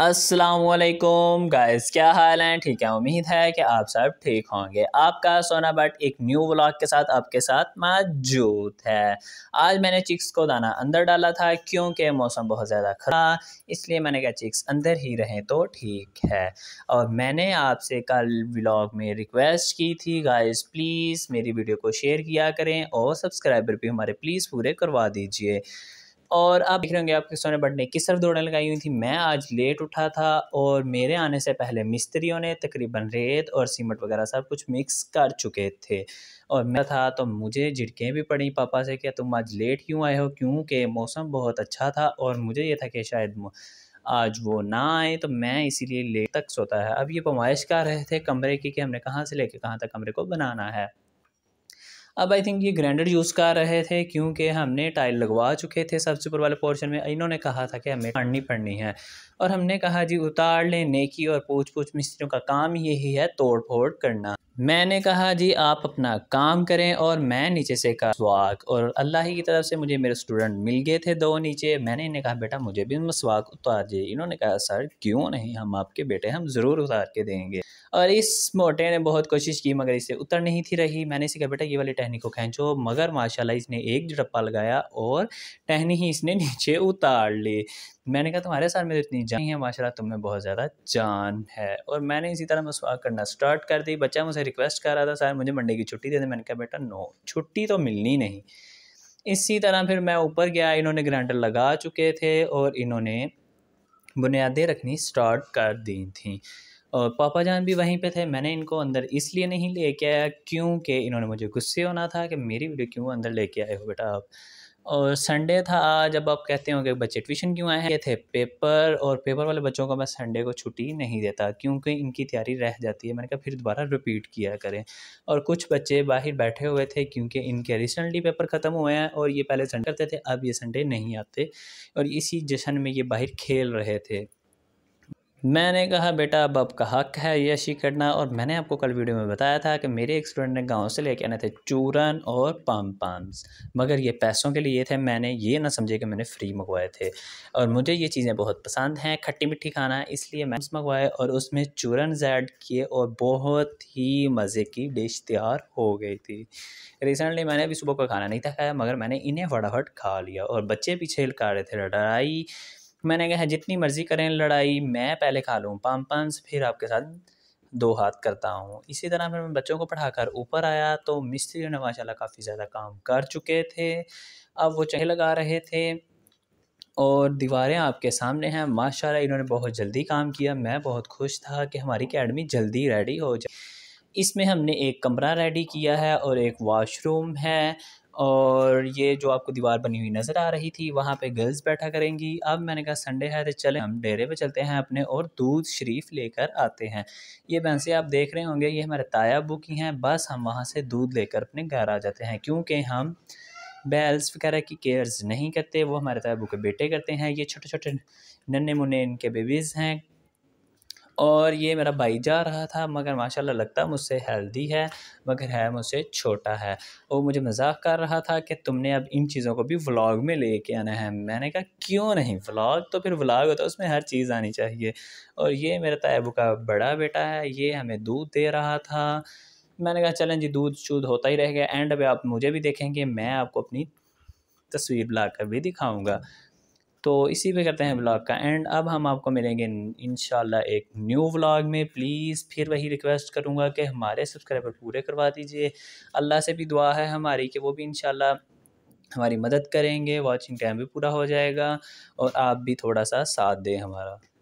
असलकुम गाइस क्या हाल हैं ठीक है उम्मीद है कि आप सब ठीक होंगे आपका सोना बट एक न्यू व्लॉग के साथ आपके साथ मौजूद है आज मैंने चिक्स को दाना अंदर डाला था क्योंकि मौसम बहुत ज़्यादा खराब इसलिए मैंने कहा चिक्स अंदर ही रहें तो ठीक है और मैंने आपसे कल व्लॉग में रिक्वेस्ट की थी गाइस प्लीज़ मेरी वीडियो को शेयर किया करें और सब्सक्राइबर भी हमारे प्लीज़ पूरे करवा दीजिए और आप देख रहे होंगे आपके सोने बट ने किस तरफ दौड़ने लगाई हुई थी मैं आज लेट उठा था और मेरे आने से पहले मिस्त्रियों ने तकरीबन रेत और सीमेंट वगैरह सब कुछ मिक्स कर चुके थे और मैं था तो मुझे झिड़कें भी पड़ी पापा से कि तुम आज लेट क्यों आए हो क्योंकि मौसम बहुत अच्छा था और मुझे ये था कि शायद आज वो ना आए तो मैं इसीलिए लेट तक सोता है अब ये पमाइश कर रहे थे कमरे की कि हमने कहाँ से लेके कहाँ तक कमरे को बनाना है अब आई थिंक ये ग्राइंडर यूज़ कर रहे थे क्योंकि हमने टाइल लगवा चुके थे सबसे ऊपर वाले पोर्शन में इन्होंने कहा था कि हमें पढ़नी पड़नी है और हमने कहा जी उतार लें नेकी और पूछ पूछ मिस्त्रियों का काम यही है तोड़ फोड़ करना मैंने कहा जी आप अपना काम करें और मैं नीचे से कहा मसवाक और अल्लाह ही की तरफ से मुझे मेरे स्टूडेंट मिल गए थे दो नीचे मैंने इन्हें कहा बेटा मुझे भी मसवाक उतार दिए इन्होंने कहा सर क्यों नहीं हम आपके बेटे हम ज़रूर उतार के देंगे और इस मोटे ने बहुत कोशिश की मगर इसे उतर नहीं थी रही मैंने इसे कहा बेटा ये वाली टहनी को खेचो मगर माशाल्लाह इसने एक झड़प्पा लगाया और टहनी ही इसने नीचे उतार ली मैंने कहा तुम्हारे साथ में तो इतनी जान है माशाल्लाह तुम्हें बहुत ज़्यादा जान है और मैंने इसी तरह मसवाक करना स्टार्ट कर दी बच्चा मुझे रिक्वेस्ट कर रहा था सर मुझे मंडे की छुट्टी दे दी मैंने कहा बेटा नो छुट्टी तो मिलनी नहीं इसी तरह फिर मैं ऊपर गया इन्होंने ग्राइंडर लगा चुके थे और इन्होंने बुनियादें रखनी स्टार्ट कर दी थी और पापा जान भी वहीं पे थे मैंने इनको अंदर इसलिए नहीं लेके आया क्योंकि इन्होंने मुझे गुस्से होना था कि मेरी वीडियो क्यों अंदर लेके आए हो बेटा आप और संडे था आज अब आप कहते हो कि बच्चे ट्यूशन क्यों आए हैं थे पेपर और पेपर वाले बच्चों को मैं संडे को छुट्टी नहीं देता क्योंकि इनकी तैयारी रह जाती है मैंने कहा फिर दोबारा रिपीट किया करें और कुछ बच्चे बाहर बैठे हुए थे क्योंकि इनके रिसेंटली पेपर ख़त्म हुए हैं और ये पहले संडे करते थे अब ये संडे नहीं आते और इसी जश्न में ये बाहर खेल रहे थे मैंने कहा बेटा अब आपका हक है ये अशी करना और मैंने आपको कल वीडियो में बताया था कि मेरे एक स्टूडेंट ने गांव से लेके आने थे चूरन और पाम पान मगर ये पैसों के लिए थे मैंने ये ना समझे कि मैंने फ्री मंगवाए थे और मुझे ये चीज़ें बहुत पसंद हैं खट्टी मिट्टी खाना इसलिए मैं मंगवाए और उसमें चूरन जैड किए और बहुत ही मज़े की डिश तैयार हो गई थी रिसेंटली मैंने अभी सुबह का खाना नहीं था खाया मगर मैंने इन्हें फटाफट खा लिया और बच्चे पीछे लगा रहे थे लड़ाई मैंने कहा जितनी मर्ज़ी करें लड़ाई मैं पहले खा लूँ पाम पंस फिर आपके साथ दो हाथ करता हूँ इसी तरह फिर मैं बच्चों को पढ़ाकर ऊपर आया तो मिस्त्री ने माशाल्लाह काफ़ी ज़्यादा काम कर चुके थे अब वो चहे लगा रहे थे और दीवारें आपके सामने हैं माशाल्लाह इन्होंने बहुत जल्दी काम किया मैं बहुत खुश था कि हमारी अकेडमी जल्दी रेडी हो जाए इसमें हमने एक कमरा रेडी किया है और एक वॉशरूम है और ये जो आपको दीवार बनी हुई नज़र आ रही थी वहाँ पे गर्ल्स बैठा करेंगी अब मैंने कहा संडे है तो चले हम डेरे पे चलते हैं अपने और दूध शरीफ लेकर आते हैं ये भैंसें आप देख रहे होंगे ये हमारे ताया अबू की हैं बस हम वहाँ से दूध लेकर अपने घर आ जाते हैं क्योंकि हम बैल्स वगैरह की केयर्स नहीं करते वो हमारे ताया अबू के बेटे करते हैं ये छोटे छोटे नन्हे मुन्ने इनके बेबीज़ हैं और ये मेरा भाई जा रहा था मगर माशाल्लाह लगता मुझसे हेल्दी है मगर है मुझसे छोटा है वो मुझे मजाक कर रहा था कि तुमने अब इन चीज़ों को भी व्लॉग में लेके आना है मैंने कहा क्यों नहीं व्लॉग तो फिर व्लॉग होता है उसमें हर चीज़ आनी चाहिए और ये मेरा तैबू का बड़ा बेटा है ये हमें दूध दे रहा था मैंने कहा चलें जी दूध शूध होता ही रह गया एंड अब आप मुझे भी देखेंगे मैं आपको अपनी तस्वीर ला कर भी दिखाऊँगा तो इसी पे करते हैं ब्लॉग का एंड अब हम आपको मिलेंगे इन एक न्यू व्लॉग में प्लीज़ फिर वही रिक्वेस्ट करूँगा कि हमारे सब्सक्राइबर पूरे करवा दीजिए अल्लाह से भी दुआ है हमारी कि वो भी इन हमारी मदद करेंगे वॉचिंग टाइम भी पूरा हो जाएगा और आप भी थोड़ा सा साथ दें हमारा